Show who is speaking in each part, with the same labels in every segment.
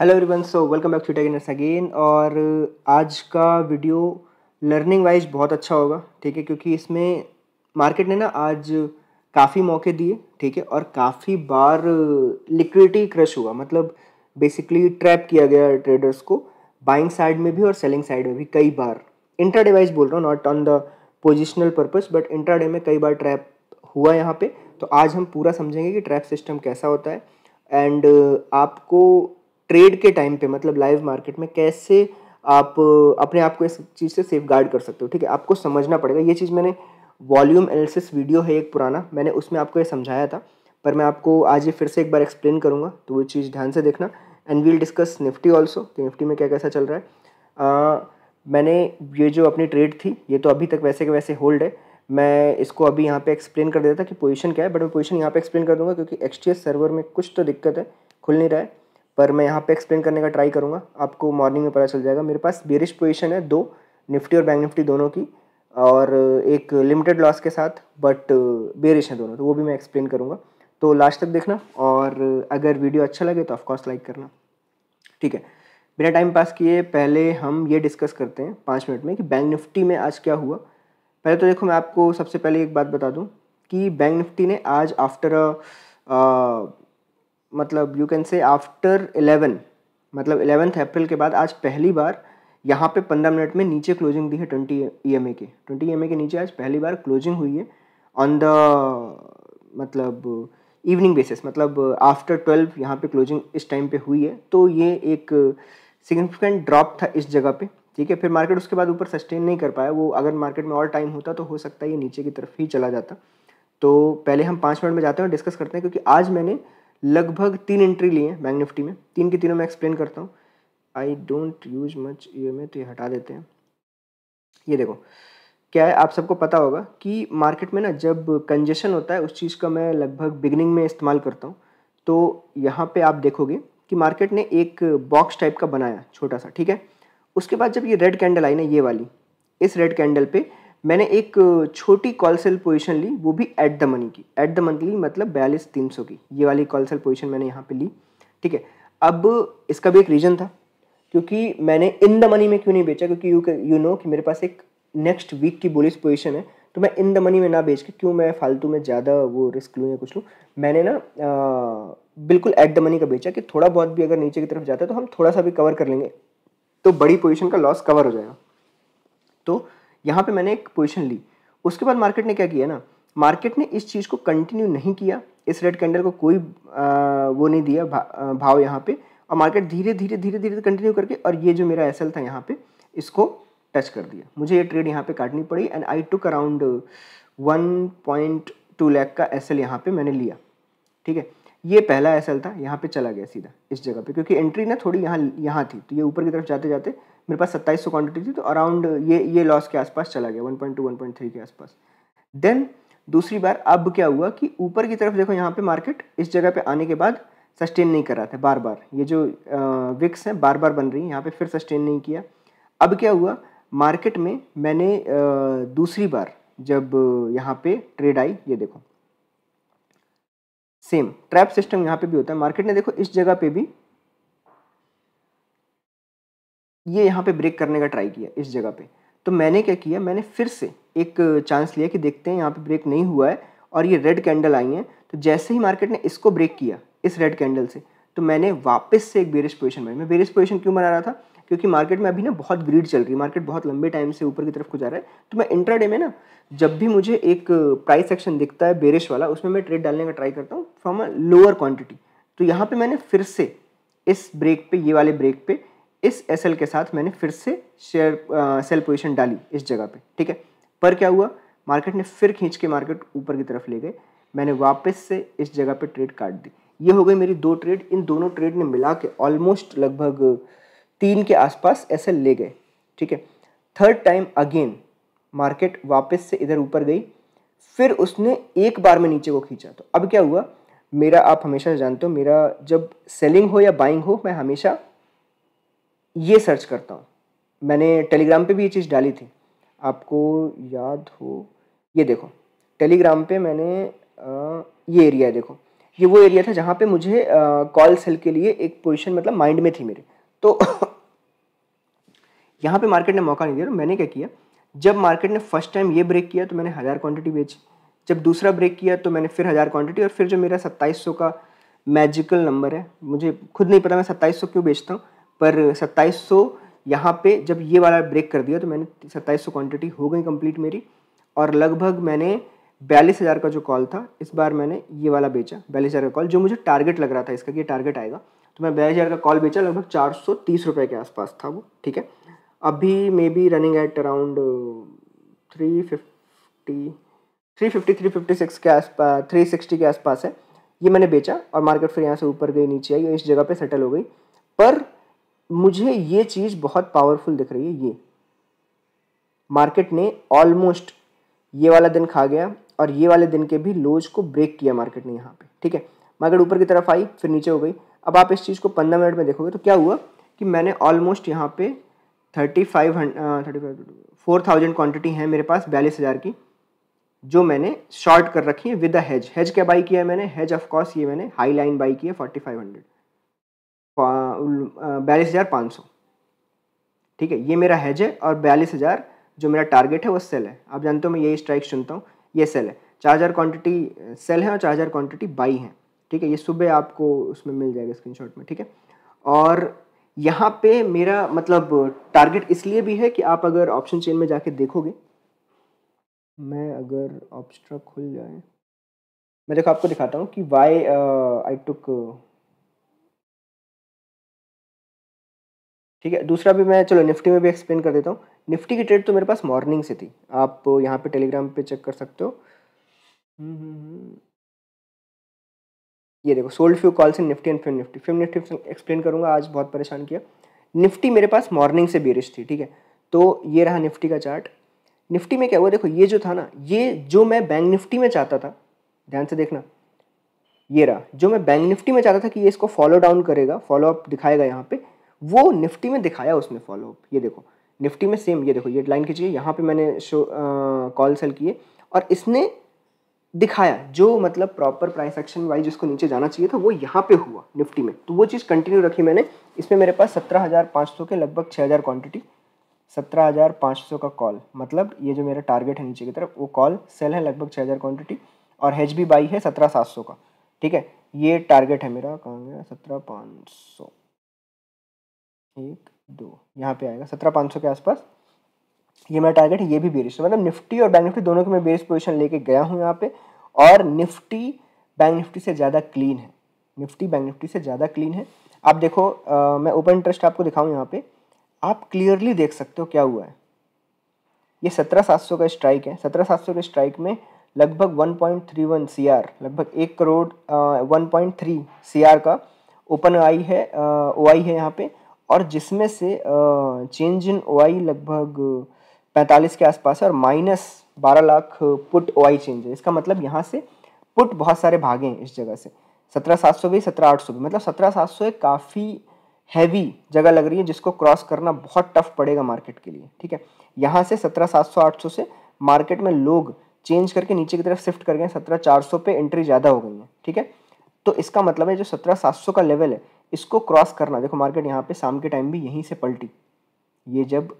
Speaker 1: Hello everyone so welcome back to Tegners again और आज का वीडियो लर्निंग वाइज बहुत अच्छा होगा ठीक है क्योंकि इसमें मार्केट ने ना आज काफ़ी मौके दिए ठीक है और काफ़ी बार लिक्विडिटी क्रश हुआ मतलब बेसिकली ट्रैप किया गया ट्रेडर्स को बाइंग साइड में भी और सेलिंग साइड में भी कई बार इंट्राडे वाइज बोल रहा हूँ not on the positional purpose but intraday में कई बार ट्रैप हुआ यहाँ पे तो आज हम पूरा समझेंगे कि ट्रैप सिस्टम कैसा होता है एंड आपको ट्रेड के टाइम पे मतलब लाइव मार्केट में कैसे आप अपने आप को इस चीज़ से सेफ गार्ड कर सकते हो ठीक है आपको समझना पड़ेगा ये चीज़ मैंने वॉल्यूम एनालिसिस वीडियो है एक पुराना मैंने उसमें आपको ये समझाया था पर मैं आपको आज ये फिर से एक बार एक्सप्लेन करूँगा तो वो चीज़ ध्यान से देखना and we'll discuss Nifty also कि निफ्टी में क्या कैसा चल रहा है आ, मैंने ये जो अपनी ट्रेड थी ये तो अभी तक वैसे के वैसे होल्ड है मैं इसको अभी यहाँ पे एक्सप्लेन कर देता था कि पोजीशन क्या है बट मैं पोजीशन यहाँ पे एक्सप्लेन कर दूंगा क्योंकि एक्सचेंज सर्वर में कुछ तो दिक्कत है खुल नहीं रहा है पर मैं यहाँ पे एक्सप्लेन करने का ट्राई करूँगा आपको मॉर्निंग में पता चल जाएगा मेरे पास बेरिश पोजीशन है दो निफ्टी और बैंक निफ्टी दोनों की और एक लिमिटेड लॉस के साथ बट बेरिश है दोनों तो वो भी मैं एक्सप्लेन करूँगा तो लास्ट तक देखना और अगर वीडियो अच्छा लगे तो ऑफकोर्स लाइक करना ठीक है बिना टाइम पास किए पहले हम ये डिस्कस करते हैं पाँच मिनट में कि बैंक निफ्टी में आज क्या हुआ पहले तो देखो मैं आपको सबसे पहले एक बात बता दूं कि बैंक निफ्टी ने आज आफ्टर मतलब you can say after eleven मतलब एलेवेंथ अप्रैल के बाद आज पहली बार यहाँ पे पंद्रह मिनट में नीचे क्लोजिंग दी है ट्वेंटी ई एम ए के ट्वेंटी ई एम ए के नीचे आज पहली बार क्लोजिंग हुई है ऑन द मतलब इवनिंग बेसिस मतलब आफ्टर ट्वेल्व यहाँ पे क्लोजिंग इस टाइम पे हुई है तो ये एक सिग्निफिकेंट ड्रॉप था इस जगह पे ठीक है फिर मार्केट उसके बाद ऊपर सस्टेन नहीं कर पाया वो अगर मार्केट में और टाइम होता तो हो सकता है ये नीचे की तरफ ही चला जाता तो पहले हम पाँच मिनट में जाते हैं और डिस्कस करते हैं क्योंकि आज मैंने लगभग तीन एंट्री लिए हैं बैंक निफ्टी में तीन के तीनों मैं एक्सप्लेन करता हूँ आई डोंट यूज मच ई तो ये हटा देते हैं ये देखो क्या है आप सबको पता होगा कि मार्केट में ना जब कंजेशन होता है उस चीज़ का मैं लगभग बिगनिंग में इस्तेमाल करता हूँ तो यहाँ पे आप देखोगे कि मार्केट ने एक बॉक्स टाइप का बनाया छोटा सा ठीक है उसके बाद जब ये रेड कैंडल आई ना ये वाली इस रेड कैंडल पे मैंने एक छोटी कॉल सेल पोजीशन ली वो भी एट द मनी की एट द मंथली मतलब बयालीस तीन सौ की ये वाली कॉल सेल पोजीशन मैंने यहाँ पे ली ठीक है अब इसका भी एक रीज़न था क्योंकि मैंने इन द मनी में क्यों नहीं बेचा क्योंकि यू यू नो कि मेरे पास एक नेक्स्ट वीक की बुलिस पोजिशन है तो मैं इन द मनी में ना बेच के क्यों मैं फालतू में ज़्यादा वो रिस्क लूँ या कुछ लूँ मैंने ना बिल्कुल एट द मनी का बेचा कि थोड़ा बहुत भी अगर नीचे की तरफ जाता है तो हम थोड़ा सा भी कवर कर लेंगे तो बड़ी पोजिशन का लॉस कवर हो जाएगा तो यहाँ पे मैंने एक पोजीशन ली उसके बाद मार्केट ने क्या किया ना मार्केट ने इस चीज़ को कंटिन्यू नहीं किया इस रेड कैंडल को कोई आ, वो नहीं दिया भा, आ, भाव यहाँ पे और मार्केट धीरे धीरे धीरे धीरे कंटिन्यू करके और ये जो मेरा एस था यहाँ पे इसको टच कर दिया मुझे ये ट्रेड यहाँ पे काटनी पड़ी and I took around one point two lakh का एस एल यहाँ पर मैंने लिया ठीक है ये पहला एस था यहाँ पे चला गया सीधा इस जगह पे क्योंकि एंट्री ना थोड़ी यहाँ यहाँ थी तो ये ऊपर की तरफ जाते जाते मेरे पास सत्ताईस सौ क्वान्टिटी थी तो अराउंड ये ये लॉस के आसपास चला गया one point two one point three के आसपास देन दूसरी बार अब क्या हुआ कि ऊपर की तरफ देखो यहाँ पे मार्केट इस जगह पे आने के बाद सस्टेन नहीं कर रहा था बार बार ये जो विक्स हैं बार बार बन रही यहाँ पे फिर सस्टेन नहीं किया अब क्या हुआ मार्केट में मैंने दूसरी बार जब यहाँ पे ट्रेड आई ये देखो सेम ट्रैप सिस्टम यहाँ पे भी होता है मार्केट ने देखो इस जगह पे भी ये यहाँ पे ब्रेक करने का ट्राई किया इस जगह पे तो मैंने क्या किया मैंने फिर से एक चांस लिया कि देखते हैं यहाँ पे ब्रेक नहीं हुआ है और ये रेड कैंडल आई हैं तो जैसे ही मार्केट ने इसको ब्रेक किया इस रेड कैंडल से तो मैंने वापस से एक बेरिश पोजिशन बनाई मैं बेरिश पोजिशन क्यों बना रहा था क्योंकि मार्केट में अभी ना बहुत ग्रीड चल रही है मार्केट बहुत लंबे टाइम से ऊपर की तरफ को जा रहा है तो मैं इंट्राडे में ना जब भी मुझे एक प्राइस एक्शन दिखता है बेरिश वाला उसमें मैं ट्रेड डालने का ट्राई करता हूँ फ्रॉम अ लोअर क्वांटिटी तो यहाँ पर मैंने फिर से इस ब्रेक पे ये वाले ब्रेक पे इस एस के साथ मैंने फिर से शेयर सेल पोजिशन डाली इस जगह पर ठीक है पर क्या हुआ मार्केट ने फिर खींच के मार्केट ऊपर की तरफ ले गए मैंने वापस से इस जगह पे ट्रेड काट दी ये हो गई मेरी दो ट्रेड इन दोनों ट्रेड ने मिला के ऑलमोस्ट लगभग तीन के आसपास ऐसे ले गए ठीक है थर्ड टाइम अगेन मार्केट वापस से इधर ऊपर गई फिर उसने एक बार में नीचे को खींचा तो अब क्या हुआ मेरा आप हमेशा जानते हो मेरा जब सेलिंग हो या बाइंग हो मैं हमेशा ये सर्च करता हूँ मैंने टेलीग्राम पे भी ये चीज़ डाली थी आपको याद हो ये देखो टेलीग्राम पे मैंने आ, ये एरिया है देखो ये वो एरिया था जहाँ पे मुझे कॉल सेल के लिए एक पोजीशन मतलब माइंड में थी मेरे तो यहाँ पे मार्केट ने मौका नहीं दिया तो मैंने क्या किया जब मार्केट ने फर्स्ट टाइम ये ब्रेक किया तो मैंने हज़ार क्वांटिटी बेची जब दूसरा ब्रेक किया तो मैंने फिर हज़ार क्वांटिटी और फिर जो मेरा सत्ताईस का मैजिकल नंबर है मुझे खुद नहीं पता मैं सत्ताईस क्यों बेचता हूँ पर 2700 यहाँ पे जब ये वाला ब्रेक कर दिया तो मैंने 2700 क्वांटिटी हो गई कंप्लीट मेरी और लगभग मैंने बयालीस हज़ार का जो कॉल था इस बार मैंने ये वाला बेचा बयालीस हज़ार का कॉल जो मुझे टारगेट लग रहा था इसका कि टारगेट आएगा तो मैं बयालीस हज़ार का कॉल बेचा लगभग चार सौ तीस रुपये के आसपास था वो ठीक है अभी maybe running at around three fifty three fifty three fifty six के आसपास थ्री सिक्सटी के आसपास है ये मैंने बेचा और मार्केट फिर यहाँ से ऊपर गई नीचे आई इस जगह पे सेटल हो गई पर मुझे ये चीज़ बहुत पावरफुल दिख रही है ये मार्केट ने ऑलमोस्ट ये वाला दिन खा गया और ये वाले दिन के भी लोज को ब्रेक किया मार्केट ने यहाँ पे ठीक है मार्केट ऊपर की तरफ आई फिर नीचे हो गई अब आप इस चीज़ को पंद्रह मिनट में देखोगे तो क्या हुआ कि मैंने ऑलमोस्ट यहाँ पे thirty five thirty five four thousand quantity है मेरे पास बयालीस हज़ार की जो मैंने शॉर्ट कर रखी है विद अ हेज हेज क्या बाई किया है मैंने हेज ऑफ कोर्स ये मैंने हाई लाइन बाई की है फोर्टी फाइव हंड्रेड बयालीस हज़ार पाँच सौ ठीक है ये मेरा हैज है और बयालीस हज़ार जो मेरा टारगेट है वो सेल है आप जानते हो मैं यही स्ट्राइक चुनता हूँ ये सेल है चार हज़ार क्वान्टिटी सेल है और चार हज़ार क्वान्टिटी बाई है ठीक है ये सुबह आपको उसमें मिल जाएगा शॉट में ठीक है और यहाँ पे मेरा मतलब टारगेट इसलिए भी है कि आप अगर ऑप्शन चेन में जाके देखोगे मैं अगर ऑप्शन खुल जाए मैं देखो आपको दिखाता हूँ कि वाई आई टुक ठीक है दूसरा भी मैं चलो निफ्टी में भी एक्सप्लेन कर देता हूँ निफ्टी की ट्रेड तो मेरे पास मॉर्निंग से थी आप यहाँ पे टेलीग्राम पे चेक कर सकते हो हम्म, हम्म, हम्म। ये देखो sold few calls in Nifty and FinNifty FinNifty explain करूँगा आज बहुत परेशान किया निफ्टी मेरे पास मॉर्निंग से बेरिश थी ठीक है तो ये रहा निफ्टी का चार्ट निफ्टी में क्या हुआ देखो ये जो था ना ये जो मैं बैंक निफ्टी में चाहता था ध्यान से देखना ये रहा जो मैं बैंक निफ्टी में चाहता था कि ये इसको फॉलो डाउन करेगा फॉलो अप दिखाएगा यहाँ पर वो निफ्टी में दिखाया उसने फॉलोअप ये देखो निफ्टी में सेम ये देखो ये लाइन खींची यहाँ पे मैंने शो कॉल सेल किए और इसने दिखाया जो मतलब प्रॉपर प्राइस एक्शन वाइज जिसको नीचे जाना चाहिए था वो यहाँ पे हुआ निफ्टी में तो वो चीज़ कंटिन्यू रखी मैंने इसमें मेरे पास सत्रह हज़ार पाँच सौ के लगभग छः हज़ार क्वान्टिटी सत्रह हज़ार पाँच सौ का कॉल मतलब ये जो मेरा टारगेट है नीचे की तरफ वो कॉल सेल है लगभग छः हज़ार क्वान्टिटी और हेच बी बाई है सत्रह सात सौ का ठीक है ये टारगेट है मेरा कहाँ गया सत्रह पाँच सौ एक दो यहाँ पे आएगा सत्रह पाँच सौ के आसपास ये मेरा टारगेट है ये भी बेरिश मतलब निफ्टी और बैंक निफ्टी दोनों के मैं बेरिश पोजिशन लेके गया हूँ यहाँ पे और निफ्टी बैंक निफ्टी से ज़्यादा क्लीन है निफ्टी बैंक निफ्टी से ज़्यादा क्लीन है आप देखो आ, मैं ओपन इंटरेस्ट आपको दिखाऊँ यहाँ पे आप क्लियरली देख सकते हो क्या हुआ है ये सत्रह सात सौ का स्ट्राइक है सत्रह सात सौ के स्ट्राइक में लगभग one point three one C R लगभग एक crore one point three C R का ओपन आई है ओ आई है यहाँ पे और जिसमें से चेंज इन ओ लगभग पैंतालीस के आसपास है और माइनस बारह lakh put O I change है इसका मतलब यहाँ से पुट बहुत सारे भागे हैं इस जगह से सत्रह सात सौ भी सत्रह आठ सौ भी मतलब सत्रह सात सौ एक काफ़ी हैवी जगह लग रही है जिसको क्रॉस करना बहुत टफ पड़ेगा मार्केट के लिए ठीक है यहाँ से सत्रह सात सौ आठ सौ से मार्केट में लोग चेंज करके नीचे की तरफ शिफ्ट कर गए सत्रह चार सौ पे एंट्री ज़्यादा हो गई है ठीक है तो इसका मतलब है जो सत्रह सात सौ का लेवल है इसको क्रॉस करना देखो मार्केट यहाँ पे शाम के टाइम भी यहीं से पलटी ये जब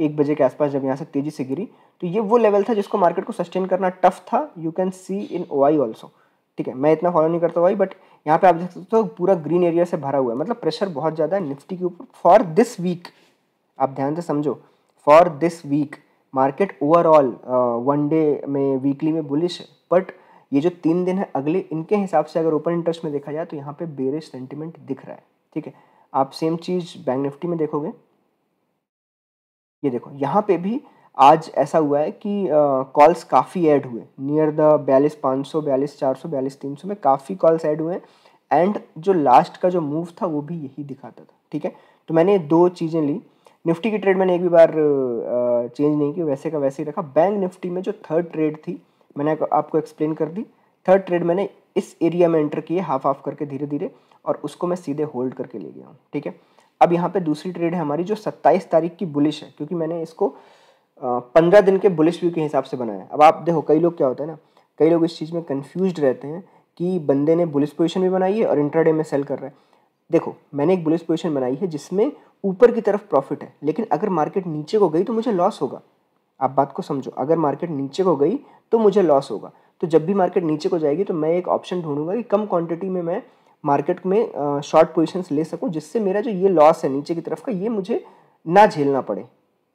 Speaker 1: एक बजे के आसपास जब यहाँ से तेज़ी से गिरी तो ये वो लेवल था जिसको मार्केट को सस्टेन करना टफ था you can see in O I also ठीक है मैं इतना फॉलो नहीं करता वाई बट यहाँ पे आप देख सकते हो तो पूरा ग्रीन एरिया से भरा हुआ है मतलब प्रेशर बहुत ज़्यादा है निफ्टी के ऊपर फॉर दिस वीक आप ध्यान से समझो for this week market overall one day में वीकली में बुलिश है बट ये जो तीन दिन है अगले इनके हिसाब से अगर ओपन इंटरेस्ट में देखा जाए तो यहाँ पे बेरे सेंटिमेंट दिख रहा है ठीक है आप सेम चीज़ बैंक निफ्टी में देखोगे ये देखो यहाँ पे भी आज ऐसा हुआ है कि कॉल्स काफ़ी ऐड हुए नियर द बयालीस पाँच सौ बयालीस चार सौ बयालीस तीन सौ में काफ़ी कॉल्स ऐड हुए हैं एंड जो लास्ट का जो मूव था वो भी यही दिखाता था ठीक है तो मैंने दो चीज़ें ली निफ्टी की ट्रेड मैंने एक भी बार चेंज नहीं की वैसे का वैसे ही रखा बैंक निफ्टी में जो थर्ड ट्रेड थी मैंने आपको एक्सप्लेन कर दी थर्ड ट्रेड मैंने इस एरिया में एंटर किए हाफ हाफ करके धीरे धीरे और उसको मैं सीधे होल्ड करके ले गया हूँ ठीक है अब यहाँ पे दूसरी ट्रेड है हमारी जो 27 तारीख की बुलिश है क्योंकि मैंने इसको पंद्रह दिन के बुलिश व्यू के हिसाब से बनाया अब आप देखो कई लोग क्या होता है ना कई लोग इस चीज़ में कन्फ्यूज रहते हैं कि बंदे ने बुलिश पोजिशन भी बनाई है और इंटरडे में सेल कर रहा है देखो मैंने एक बुलिश पोजिशन बनाई है जिसमें ऊपर की तरफ प्रॉफिट है लेकिन अगर मार्केट नीचे को गई तो मुझे लॉस होगा आप बात को समझो अगर मार्केट नीचे को गई तो मुझे लॉस होगा तो जब भी मार्केट नीचे को जाएगी तो मैं एक ऑप्शन ढूंढूंगा कि कम क्वांटिटी में मैं मार्केट में शॉर्ट पोजिशंस ले सकूँ जिससे मेरा जो ये लॉस है नीचे की तरफ का ये मुझे ना झेलना पड़े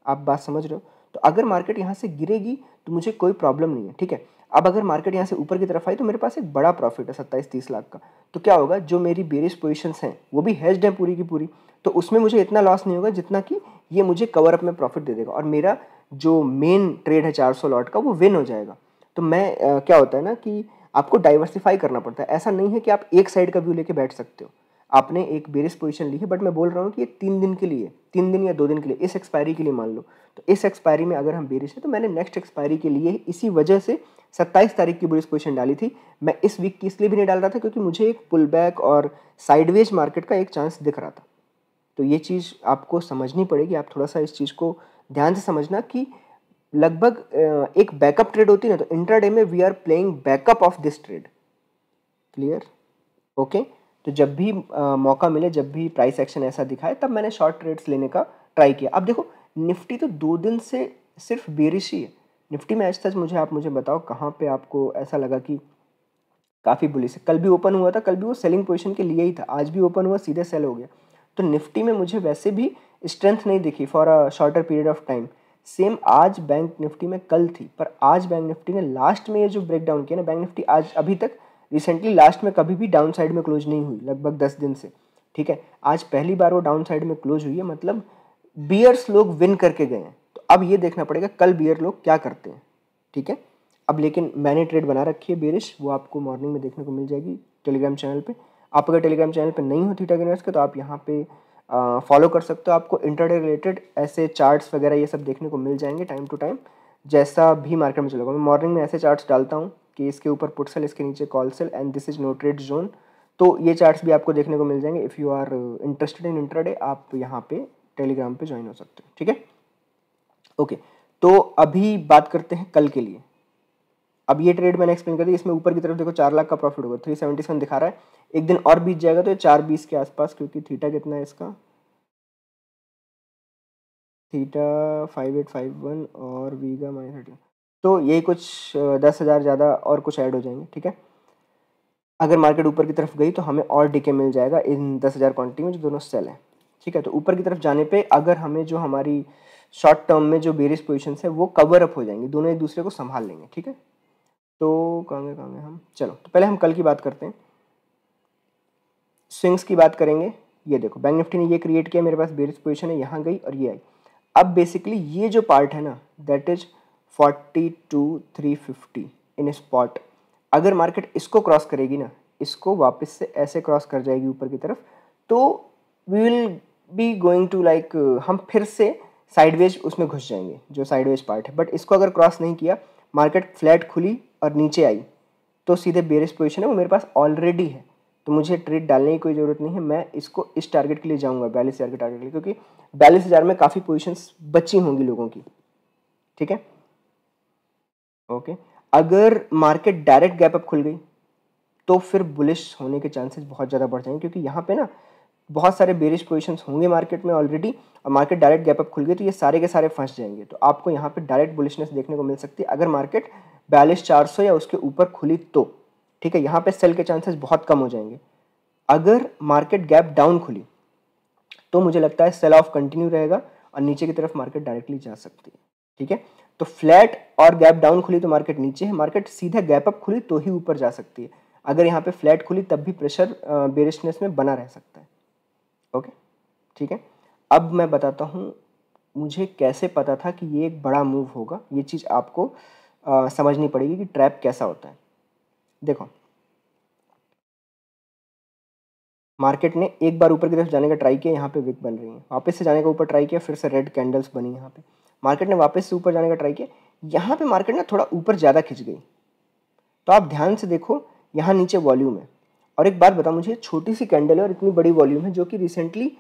Speaker 1: आप बात समझ रहे हो तो अगर मार्केट यहाँ से गिरेगी तो मुझे कोई प्रॉब्लम नहीं है ठीक है अब अगर मार्केट यहाँ से ऊपर की तरफ आई तो मेरे पास एक बड़ा प्रॉफिट है सत्ताईस तीस लाख का तो क्या होगा जो मेरी बेरिश पोजिशन हैं वो भी हैज्ड हैं पूरी की पूरी तो उसमें मुझे इतना लॉस नहीं होगा जितना कि ये मुझे कवर अप में प्रॉफिट दे देगा और मेरा जो मेन ट्रेड है 400 लॉट का वो विन हो जाएगा तो मैं आ, क्या होता है ना कि आपको डाइवर्सिफाई करना पड़ता है ऐसा नहीं है कि आप एक साइड का व्यू लेके बैठ सकते हो आपने एक बेरिस पोजीशन ली है बट मैं बोल रहा हूँ कि ये तीन दिन के लिए तीन दिन या दो दिन के लिए इस एक्सपायरी के लिए मान लो तो इस एक्सपायरी में अगर हम बेरिस हैं तो मैंने नेक्स्ट एक्सपायरी के लिए इसी वजह से सत्ताईस तारीख की बेरिस पोजिशन डाली थी मैं इस वीक की इसलिए भी नहीं डाल रहा था क्योंकि मुझे एक पुल बैक और साइडवेज मार्केट का एक चांस दिख रहा था तो ये चीज़ आपको समझनी पड़ेगी आप थोड़ा सा इस चीज़ को ध्यान से समझना कि लगभग एक बैकअप ट्रेड होती है ना तो इंटरडे में we are playing backup of this trade clear okay तो जब भी आ, मौका मिले जब भी प्राइस एक्शन ऐसा दिखाए तब मैंने शॉर्ट ट्रेड्स लेने का ट्राई किया अब देखो निफ्टी तो दो दिन से सिर्फ बेरिश ही है निफ्टी में आज तक मुझे आप मुझे बताओ कहाँ पे आपको ऐसा लगा कि काफ़ी बुलिस है कल भी ओपन हुआ था कल भी वो सेलिंग पोजिशन के लिए ही था आज भी ओपन हुआ सीधे सेल हो गया तो निफ्टी में मुझे वैसे भी स्ट्रेंथ नहीं दिखी for a shorter period of time same आज बैंक निफ्टी में कल थी पर आज बैंक निफ्टी ने लास्ट में ये जो ब्रेकडाउन किया ना बैंक निफ्टी आज अभी तक रिसेंटली लास्ट में कभी भी डाउन साइड में क्लोज नहीं हुई लगभग दस दिन से ठीक है आज पहली बार वो डाउन साइड में क्लोज हुई है मतलब बियर्स लोग विन करके गए हैं तो अब ये देखना पड़ेगा कल बियर लोग क्या करते हैं ठीक है अब लेकिन मैंने ट्रेड बना रखी है बियरिश वो आपको मॉर्निंग में देखने को मिल जाएगी टेलीग्राम चैनल पर आप अगर टेलीग्राम चैनल पर नहीं हो थीटा गिनर्स के तो आप यहाँ पर फॉलो कर सकते हो आपको इंटरडे रिलेटेड ऐसे चार्ट्स वगैरह ये सब देखने को मिल जाएंगे टाइम टू टाइम जैसा भी मार्केट में चलेगा मैं मॉर्निंग में ऐसे चार्ट्स डालता हूँ कि इसके ऊपर पुट सेल इसके नीचे call sell and this is no zone तो ये चार्ट्स भी आपको देखने को मिल जाएंगे if you are interested in intraday आप यहाँ पे टेलीग्राम पे ज्वाइन हो सकते हो ठीक है ओके तो अभी बात करते हैं कल के लिए अब ये ट्रेड मैंने एक्सप्लेन कर दी इसमें ऊपर की तरफ देखो चार लाख का प्रॉफिट होगा थ्री सेवेंटी सेवन दिखा रहा है एक दिन और बीत जाएगा तो ये चार बीस के आसपास क्योंकि थीटा कितना है इसका theta five eight five one और वीगा माइनस थर्टी तो यही कुछ दस हज़ार ज़्यादा और कुछ ऐड हो जाएंगे ठीक है अगर मार्केट ऊपर की तरफ गई तो हमें और डीके मिल जाएगा इन दस हज़ार क्वान्टिटी में जो दोनों सेल हैं ठीक है तो ऊपर की तरफ जाने पे अगर हमें जो हमारी शॉर्ट टर्म में जो बेरिस पोजिशन है वो कवर अप हो जाएंगी दोनों एक दूसरे को संभाल लेंगे ठीक है तो कहाँ गए कहाँ गए हम चलो तो पहले हम कल की बात करते हैं स्विंग्स की बात करेंगे ये देखो बैंक निफ्टी ने ये क्रिएट किया मेरे पास बेरिस पोजिशन है यहाँ गई और ये आई अब बेसिकली ये जो पार्ट है ना that is forty two three fifty in spot अगर मार्केट इसको क्रॉस करेगी ना इसको वापस से ऐसे क्रॉस कर जाएगी ऊपर की तरफ तो we will be going to like हम फिर से साइडवेज उसमें घुस जाएंगे जो साइडवेज पार्ट है बट इसको अगर क्रॉस नहीं किया मार्केट फ्लैट खुली और नीचे आई तो सीधे बेरिस पोजिशन है वो मेरे पास ऑलरेडी है तो मुझे ट्रेड डालने की कोई ज़रूरत नहीं है मैं इसको इस टारगेट के लिए जाऊँगा बयालीस हज़ार के टारगेट के लिए क्योंकि बयालीस हज़ार में काफ़ी पोजिशन बची होंगी लोगों की ठीक है ओके अगर मार्केट डायरेक्ट गैप अप खुल गई तो फिर बुलिश होने के चांसेस बहुत ज़्यादा बढ़ जाएंगे क्योंकि यहाँ पे ना बहुत सारे बेरिश पोजिशन होंगे मार्केट में ऑलरेडी और मार्केट डायरेक्ट गैप अप खुल गई तो ये सारे के सारे फंस जाएंगे तो आपको यहाँ पे डायरेक्ट बुलिशनेस देखने को मिल सकती है अगर मार्केट बयालीस चार सौ या उसके ऊपर खुली तो ठीक है यहाँ पे सेल के चांसेस बहुत कम हो जाएंगे अगर मार्केट गैप डाउन खुली तो मुझे लगता है सेल ऑफ कंटिन्यू रहेगा और नीचे की तरफ मार्केट डायरेक्टली जा सकती है ठीक है तो फ्लैट और गैप डाउन खुली तो मार्केट नीचे है मार्केट सीधा गैप अप खुली तो ही ऊपर जा सकती है अगर यहाँ पे फ्लैट खुली तब भी प्रेशर बेरिशनेस में बना रह सकता है ओके ठीक है अब मैं बताता हूँ मुझे कैसे पता था कि ये एक बड़ा मूव होगा ये चीज़ आपको आ, समझनी पड़ेगी कि ट्रैप कैसा होता है देखो मार्केट ने एक बार ऊपर की तरफ जाने का ट्राई किया यहाँ पे विक बन रही है वापस से जाने का ऊपर ट्राई किया फिर से रेड कैंडल्स बनी यहाँ पे मार्केट ने वापस से ऊपर जाने का ट्राई किया यहाँ पे मार्केट ना थोड़ा ऊपर ज़्यादा खिंच गई तो आप ध्यान से देखो यहाँ नीचे वॉल्यूम है और एक बात बताओ मुझे छोटी सी कैंडल है और इतनी बड़ी वॉल्यूम है जो कि रिसेंटली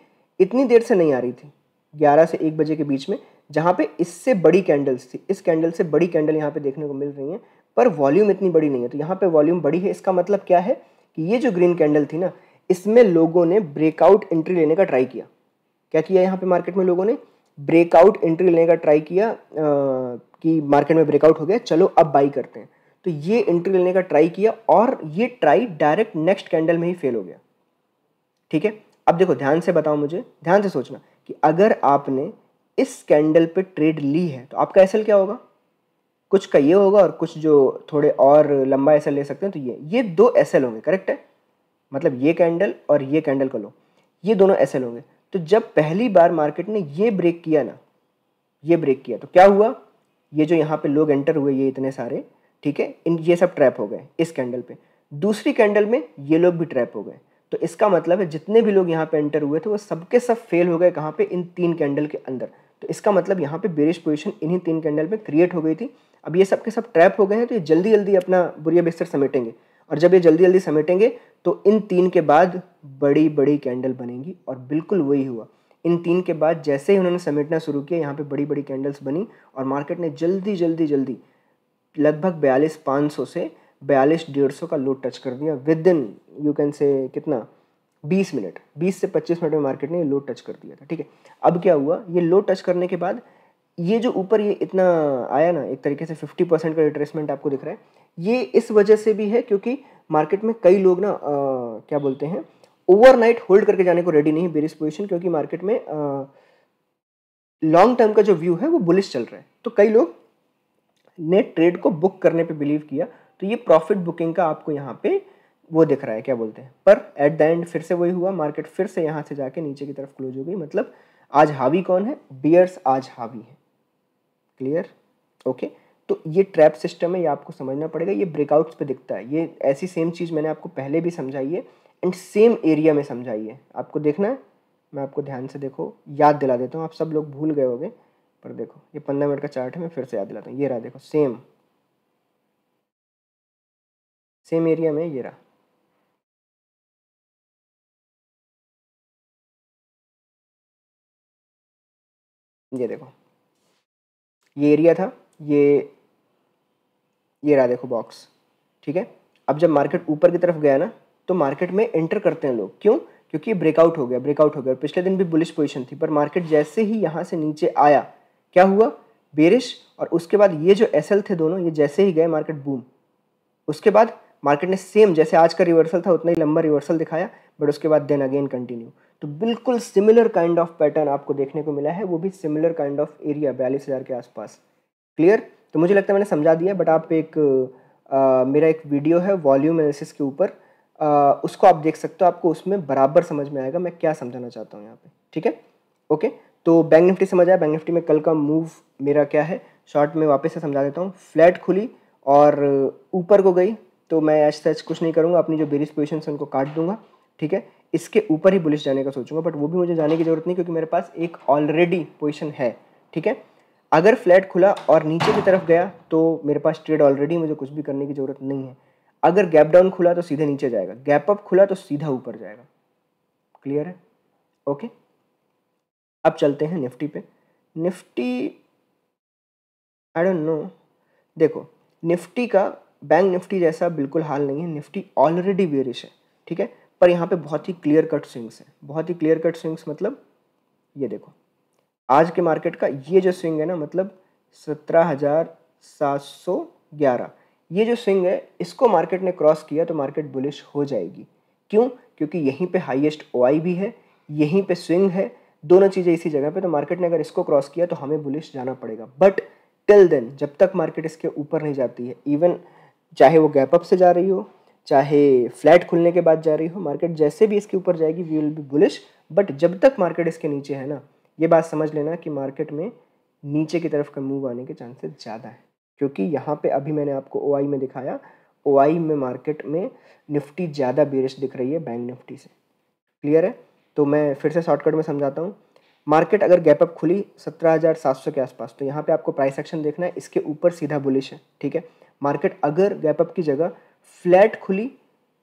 Speaker 1: इतनी देर से नहीं आ रही थी ग्यारह से एक बजे के बीच में जहाँ पे इससे बड़ी कैंडल्स थी इस कैंडल से बड़ी कैंडल यहाँ पे देखने को मिल रही है पर वॉल्यूम इतनी बड़ी नहीं है तो यहाँ पे वॉल्यूम बड़ी है इसका मतलब क्या है कि ये जो ग्रीन कैंडल थी ना इसमें लोगों ने ब्रेकआउट एंट्री लेने का ट्राई किया क्या किया यहाँ पे मार्केट में लोगों ने ब्रेकआउट एंट्री लेने का ट्राई किया आ, कि मार्केट में ब्रेकआउट हो गया चलो अब बाई करते हैं तो ये एंट्री लेने का ट्राई किया और ये ट्राई डायरेक्ट नेक्स्ट कैंडल में ही फेल हो गया ठीक है अब देखो ध्यान से बताओ मुझे ध्यान से सोचना कि अगर आपने इस कैंडल पे ट्रेड ली है तो आपका एसएल क्या होगा कुछ का ये होगा और कुछ जो थोड़े और लंबा एसएल ले सकते हैं तो ये ये दो एसएल होंगे करेक्ट है मतलब ये कैंडल और ये कैंडल को लो ये दोनों एसएल होंगे तो जब पहली बार मार्केट ने ये ब्रेक किया ना ये ब्रेक किया तो क्या हुआ ये जो यहाँ पे लोग एंटर हुए ये इतने सारे ठीक है इन ये सब ट्रैप हो गए इस कैंडल पे दूसरी कैंडल में ये लोग भी ट्रैप हो गए तो इसका मतलब है जितने भी लोग यहाँ पे एंटर हुए थे वो सबके सब फेल हो गए कहाँ पे इन तीन कैंडल के अंदर तो इसका मतलब यहाँ पे बेरिश पोजिशन इन्हीं तीन कैंडल में क्रिएट हो गई थी अब ये सब के सब ट्रैप हो गए हैं तो ये जल्दी जल्दी अपना बुरिया बिस्तर समेटेंगे और जब ये जल्दी जल्दी समेटेंगे तो इन तीन के बाद बड़ी बड़ी कैंडल बनेंगी और बिल्कुल वही हुआ इन तीन के बाद जैसे ही उन्होंने समेटना शुरू किया यहाँ पे बड़ी बड़ी कैंडल्स बनी और मार्केट ने जल्दी जल्दी जल्दी लगभग बयालीस पाँच सौ से बयालीस डेढ़ सौ का लो टच कर दिया विद इन यू कैन से कितना बीस मिनट बीस से पच्चीस मिनट में मार्केट ने ये लो टच कर दिया था ठीक है अब क्या हुआ ये लो टच करने के बाद ये जो ऊपर ये इतना आया ना एक तरीके से फिफ्टी परसेंट का रिट्रेसमेंट आपको दिख रहा है ये इस वजह से भी है क्योंकि मार्केट में कई लोग ना आ, क्या बोलते हैं ओवरनाइट होल्ड करके जाने को रेडी नहीं बेरिस पोजिशन क्योंकि मार्केट में लॉन्ग टर्म का जो व्यू है वो बुलिश चल रहा है तो कई लोग ने ट्रेड को बुक करने पे बिलीव किया तो ये प्रॉफिट बुकिंग का आपको यहाँ पे वो दिख रहा है क्या बोलते हैं पर एट द एंड फिर से वही हुआ मार्केट फिर से यहाँ से जाके नीचे की तरफ क्लोज हो गई मतलब आज हावी कौन है बियर्स आज हावी है क्लियर ओके तो ये ट्रैप सिस्टम है ये आपको समझना पड़ेगा ये ब्रेकआउट्स पे दिखता है ये ऐसी सेम चीज़ मैंने आपको पहले भी समझाई है एंड सेम एरिया में समझाई है आपको देखना है मैं आपको ध्यान से देखो याद दिला देता हूँ आप सब लोग भूल गए होगे पर देखो ये पंद्रह मिनट का चार्ट है मैं फिर से याद दिलाता हूँ ये रहा देखो सेम सेम एरिया में ये रहा ये देखो ये एरिया था ये ये रहा देखो बॉक्स ठीक है अब जब मार्केट ऊपर की तरफ गया ना तो मार्केट में एंटर करते हैं लोग क्यों क्योंकि ये ब्रेकआउट हो गया ब्रेकआउट हो गया पिछले दिन भी बुलिश पोजीशन थी पर मार्केट जैसे ही यहाँ से नीचे आया क्या हुआ बेरिश और उसके बाद ये जो एस थे दोनों ये जैसे ही गए मार्केट बूम उसके बाद मार्केट ने सेम जैसे आज का रिवर्सल था उतना ही लंबा रिवर्सल दिखाया बट उसके बाद देन अगेन कंटिन्यू तो बिल्कुल सिमिलर काइंड ऑफ पैटर्न आपको देखने को मिला है वो भी सिमिलर काइंड ऑफ एरिया बयालीस हज़ार के आसपास क्लियर तो मुझे लगता है मैंने समझा दिया बट आप एक आ, मेरा एक वीडियो है वॉल्यूम एनालिसिस के ऊपर उसको आप देख सकते हो आपको उसमें बराबर समझ में आएगा मैं क्या समझाना चाहता हूँ यहाँ पे ठीक है ओके तो बैंक निफ्टी समझ आया बैंक निफ्टी में कल का मूव मेरा क्या है शॉर्ट में वापस से समझा देता हूँ फ्लैट खुली और ऊपर को गई तो मैं ऐसे सच कुछ नहीं करूँगा अपनी जो बेरिस पोजिशन है उनको काट दूंगा ठीक है इसके ऊपर ही बुलिश जाने का सोचूंगा बट वो भी मुझे जाने की ज़रूरत नहीं क्योंकि मेरे पास एक ऑलरेडी पोजिशन है ठीक है अगर फ्लैट खुला और नीचे की तरफ गया तो मेरे पास ट्रेड ऑलरेडी मुझे कुछ भी करने की ज़रूरत नहीं है अगर गैप डाउन खुला तो सीधे नीचे जाएगा गैप अप खुला तो सीधा ऊपर जाएगा क्लियर है ओके अब चलते हैं निफ्टी पे निफ्टी आई डोंट नो देखो निफ्टी का बैंक निफ्टी जैसा बिल्कुल हाल नहीं है निफ्टी ऑलरेडी बेरिश है ठीक है पर यहाँ पे बहुत ही क्लियर कट स्विंग्स हैं बहुत ही क्लियर कट स्विंग्स मतलब ये देखो आज के मार्केट का ये जो स्विंग है ना मतलब सत्रह हज़ार सात सौ ग्यारह ये जो स्विंग है इसको मार्केट ने क्रॉस किया तो मार्केट बुलिश हो जाएगी क्यों क्योंकि यहीं पे हाईएस्ट आई भी है यहीं पे स्विंग है दोनों चीज़ें इसी जगह पे तो मार्केट ने अगर इसको क्रॉस किया तो हमें बुलिश जाना पड़ेगा बट टिल देन जब तक मार्केट इसके ऊपर नहीं जाती है इवन चाहे वो गैप अप से जा रही हो चाहे फ्लैट खुलने के बाद जा रही हो मार्केट जैसे भी इसके ऊपर जाएगी we will be bullish but जब तक मार्केट इसके नीचे है ना ये बात समझ लेना कि मार्केट में नीचे की तरफ का मूव आने के चांसेस ज़्यादा है क्योंकि यहाँ पे अभी मैंने आपको ओ में दिखाया ओ में मार्केट में निफ्टी ज़्यादा बेरिश दिख रही है बैंक निफ्टी से क्लियर है तो मैं फिर से शॉर्टकट में समझाता हूँ मार्केट अगर गैप अप खुली सत्रह के आसपास तो यहाँ पे आपको प्राइस एक्शन देखना है इसके ऊपर सीधा बुलिश है ठीक है मार्केट अगर गैप अप की जगह फ्लैट खुली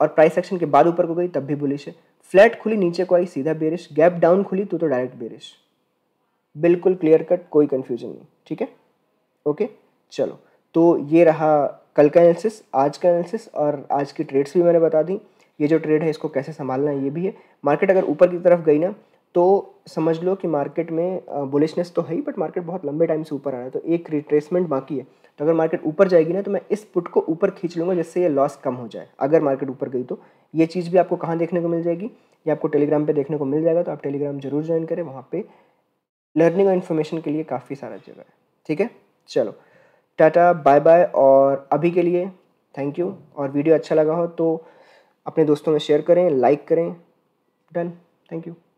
Speaker 1: और प्राइस एक्शन के बाद ऊपर को गई तब भी बुलिश है फ्लैट खुली नीचे को आई सीधा बेरिश गैप डाउन खुली तो तो डायरेक्ट बेरिश बिल्कुल क्लियर कट कोई कन्फ्यूजन नहीं ठीक है ओके चलो तो ये रहा कल का एनालिसिस आज का एनालिसिस और आज की ट्रेड्स भी मैंने बता दी ये जो ट्रेड है इसको कैसे संभालना है ये भी है मार्केट अगर ऊपर की तरफ गई ना तो समझ लो कि मार्केट में बुलिशनेस तो है ही बट मार्केट बहुत लंबे टाइम से ऊपर आ रहा है तो एक रिट्रेसमेंट बाकी है तो अगर मार्केट ऊपर जाएगी ना तो मैं इस पुट को ऊपर खींच लूँगा जिससे ये लॉस कम हो जाए अगर मार्केट ऊपर गई तो ये चीज़ भी आपको कहाँ देखने को मिल जाएगी ये आपको टेलीग्राम पे देखने को मिल जाएगा तो आप टेलीग्राम जरूर ज्वाइन करें वहाँ पे लर्निंग और इन्फॉर्मेशन के लिए काफ़ी सारा जगह है ठीक है चलो टाटा बाय बाय और अभी के लिए थैंक यू और वीडियो अच्छा लगा हो तो अपने दोस्तों में शेयर करें लाइक करें डन थैंक यू